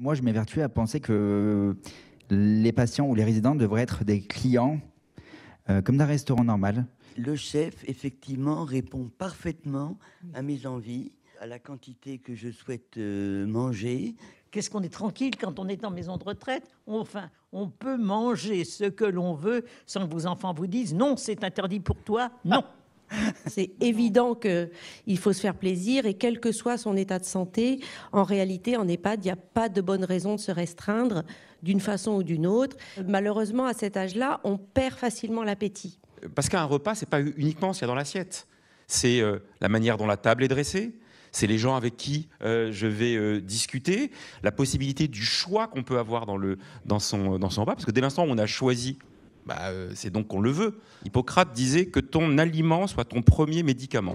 Moi, je m'évertue à penser que euh, les patients ou les résidents devraient être des clients euh, comme d'un restaurant normal. Le chef, effectivement, répond parfaitement à mes envies, à la quantité que je souhaite euh, manger. Qu'est-ce qu'on est tranquille quand on est en maison de retraite Enfin, on peut manger ce que l'on veut sans que vos enfants vous disent non, c'est interdit pour toi, non. C'est évident qu'il faut se faire plaisir et quel que soit son état de santé, en réalité, en EHPAD, il n'y a pas de bonne raison de se restreindre d'une façon ou d'une autre. Malheureusement, à cet âge-là, on perd facilement l'appétit. Parce qu'un repas, n'est pas uniquement ce qu'il y a dans l'assiette. C'est euh, la manière dont la table est dressée, c'est les gens avec qui euh, je vais euh, discuter, la possibilité du choix qu'on peut avoir dans, le, dans, son, dans son repas, parce que dès l'instant où on a choisi bah, euh, c'est donc qu'on le veut. Hippocrate disait que ton aliment soit ton premier médicament.